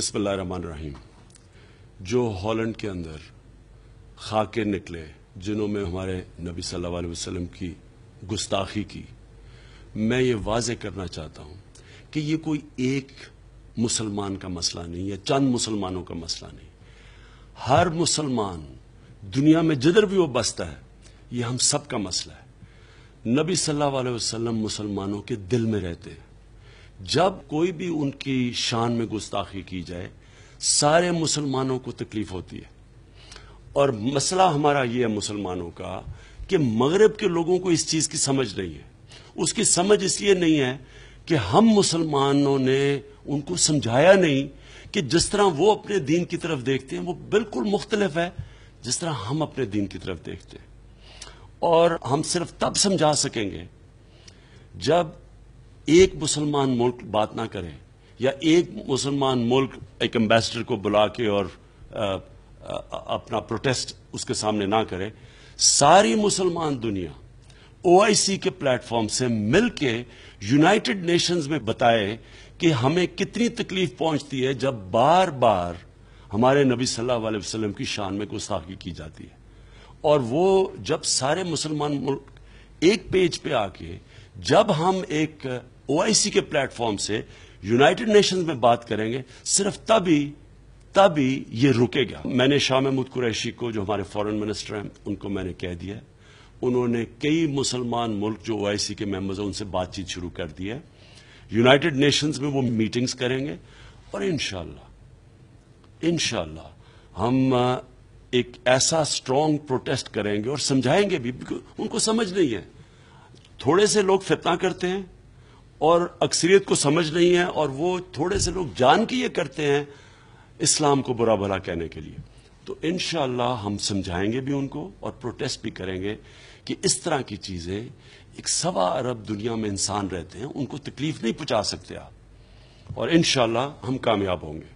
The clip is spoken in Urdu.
بسم اللہ الرحمن الرحیم جو ہالینڈ کے اندر خاکے نکلے جنہوں میں ہمارے نبی صلی اللہ علیہ وسلم کی گستاخی کی میں یہ واضح کرنا چاہتا ہوں کہ یہ کوئی ایک مسلمان کا مسئلہ نہیں یا چند مسلمانوں کا مسئلہ نہیں ہر مسلمان دنیا میں جدھر بھی وہ بستا ہے یہ ہم سب کا مسئلہ ہے نبی صلی اللہ علیہ وسلم مسلمانوں کے دل میں رہتے ہیں جب کوئی بھی ان کی شان میں گستاخی کی جائے سارے مسلمانوں کو تکلیف ہوتی ہے اور مسئلہ ہمارا یہ ہے مسلمانوں کا کہ مغرب کے لوگوں کو اس چیز کی سمجھ نہیں ہے اس کی سمجھ اس لیے نہیں ہے کہ ہم مسلمانوں نے ان کو سمجھایا نہیں کہ جس طرح وہ اپنے دین کی طرف دیکھتے ہیں وہ بالکل مختلف ہے جس طرح ہم اپنے دین کی طرف دیکھتے ہیں اور ہم صرف تب سمجھا سکیں گے جب ایک مسلمان ملک بات نہ کرے یا ایک مسلمان ملک ایک امبیسڈر کو بلا کے اور اپنا پروٹیسٹ اس کے سامنے نہ کرے ساری مسلمان دنیا او آئی سی کے پلیٹ فارم سے مل کے یونائٹڈ نیشنز میں بتائے کہ ہمیں کتنی تکلیف پہنچتی ہے جب بار بار ہمارے نبی صلی اللہ علیہ وسلم کی شان میں گستاخی کی جاتی ہے اور وہ جب سارے مسلمان ملک ایک پیج پہ آ کے جب ہم ایک آئی سی کے پلیٹ فارم سے یونائٹڈ نیشنز میں بات کریں گے صرف تبھی تبھی یہ رکے گا میں نے شاہ محمود قریشی کو جو ہمارے فورن منسٹر ہیں ان کو میں نے کہہ دیا انہوں نے کئی مسلمان ملک جو او آئی سی کے ممبرز ہیں ان سے بات چیت شروع کر دی ہے یونائٹڈ نیشنز میں وہ میٹنگز کریں گے اور انشاءاللہ انشاءاللہ ہم ایک ایسا اسٹرانگ پروٹیسٹ کریں گے اور سمجھائیں گے بھی ان کو سمجھ نہیں ہے تھوڑے سے لوگ فتنہ کرتے ہیں اور اکثریت کو سمجھ نہیں ہے اور وہ تھوڑے سے لوگ جان کے یہ کرتے ہیں اسلام کو برا بھلا کہنے کے لیے تو انشاءاللہ ہم سمجھائیں گے بھی ان کو اور پروٹیسٹ بھی کریں گے کہ اس طرح کی چیزیں ایک سوا عرب دنیا میں انسان رہتے ہیں ان کو تکلیف نہیں پہنچا سکتے آپ اور انشاءاللہ ہم کامیاب ہوں گے